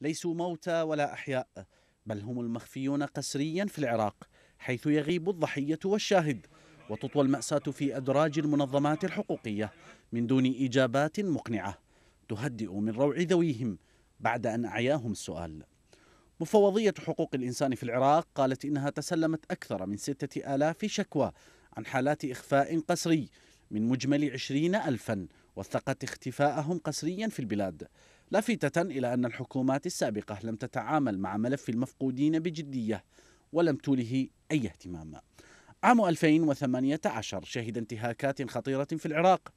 ليسوا موتى ولا أحياء بل هم المخفيون قسريا في العراق حيث يغيب الضحية والشاهد وتطوى المأساة في أدراج المنظمات الحقوقية من دون إجابات مقنعة تهدئ من روع ذويهم بعد أن أعياهم السؤال مفوضية حقوق الإنسان في العراق قالت إنها تسلمت أكثر من ستة آلاف شكوى عن حالات إخفاء قسري من مجمل عشرين ألفا وثقت اختفاءهم قسريا في البلاد لافتة إلى أن الحكومات السابقة لم تتعامل مع ملف المفقودين بجدية ولم توله أي اهتمام عام 2018 شهد انتهاكات خطيرة في العراق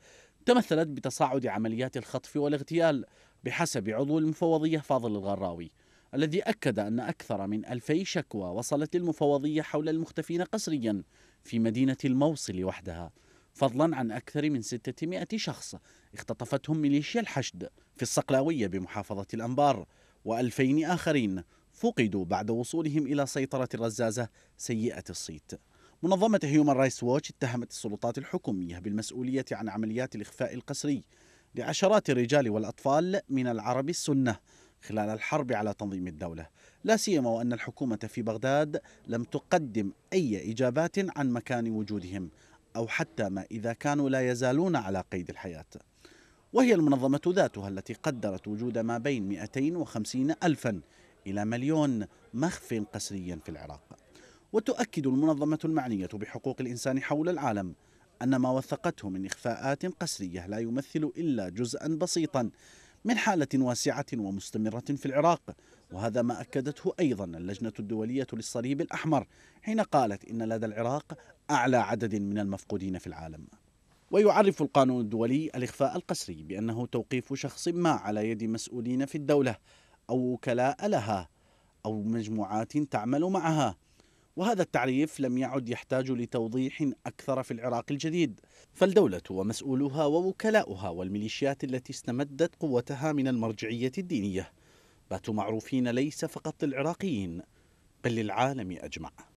تمثلت بتصاعد عمليات الخطف والاغتيال بحسب عضو المفوضية فاضل الغراوي الذي أكد أن أكثر من ألفي شكوى وصلت للمفوضية حول المختفين قسريا في مدينة الموصل وحدها فضلا عن أكثر من 600 شخص اختطفتهم ميليشيا الحشد في الصقلاوية بمحافظة الأنبار و2000 آخرين فقدوا بعد وصولهم إلى سيطرة الرزازة سيئة الصيت منظمة هيومن رايتس ووتش اتهمت السلطات الحكومية بالمسؤولية عن عمليات الإخفاء القسري لعشرات الرجال والأطفال من العرب السنة خلال الحرب على تنظيم الدولة لا سيما وأن الحكومة في بغداد لم تقدم أي إجابات عن مكان وجودهم أو حتى ما إذا كانوا لا يزالون على قيد الحياة وهي المنظمة ذاتها التي قدرت وجود ما بين 250 ألفا إلى مليون مخفي قسريا في العراق وتؤكد المنظمة المعنية بحقوق الإنسان حول العالم أن ما وثقته من إخفاءات قسرية لا يمثل إلا جزءا بسيطا من حالة واسعة ومستمرة في العراق وهذا ما أكدته أيضا اللجنة الدولية للصليب الأحمر حين قالت إن لدى العراق أعلى عدد من المفقودين في العالم ويعرف القانون الدولي الإخفاء القسري بأنه توقيف شخص ما على يد مسؤولين في الدولة أو وكلاء لها أو مجموعات تعمل معها وهذا التعريف لم يعد يحتاج لتوضيح أكثر في العراق الجديد فالدولة ومسؤولها ووكلاؤها والميليشيات التي استمدت قوتها من المرجعية الدينية باتوا معروفين ليس فقط للعراقيين بل للعالم أجمع